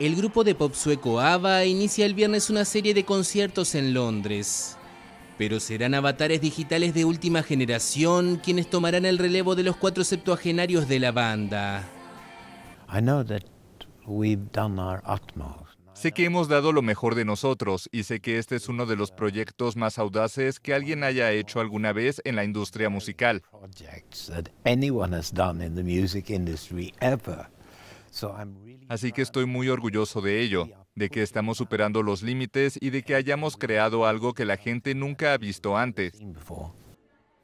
El grupo de pop sueco ABBA inicia el viernes una serie de conciertos en Londres. Pero serán avatares digitales de última generación quienes tomarán el relevo de los cuatro septuagenarios de la banda. Sé que hemos dado lo mejor de nosotros y sé que este es uno de los proyectos más audaces que alguien haya hecho alguna vez en la industria musical. Así que estoy muy orgulloso de ello, de que estamos superando los límites y de que hayamos creado algo que la gente nunca ha visto antes.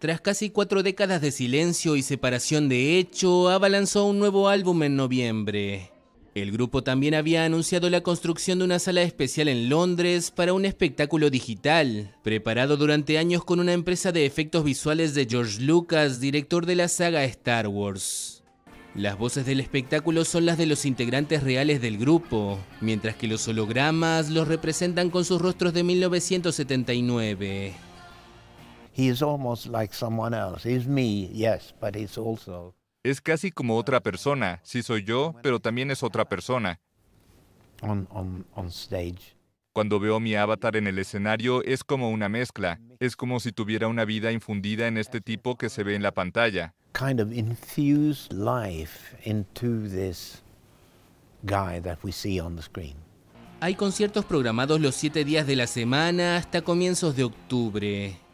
Tras casi cuatro décadas de silencio y separación de hecho, ABBA lanzó un nuevo álbum en noviembre. El grupo también había anunciado la construcción de una sala especial en Londres para un espectáculo digital, preparado durante años con una empresa de efectos visuales de George Lucas, director de la saga Star Wars. Las voces del espectáculo son las de los integrantes reales del grupo, mientras que los hologramas los representan con sus rostros de 1979. Es casi como otra persona, sí soy yo, pero también es otra persona. Cuando veo mi avatar en el escenario es como una mezcla, es como si tuviera una vida infundida en este tipo que se ve en la pantalla. Hay conciertos programados los siete días de la semana hasta comienzos de octubre.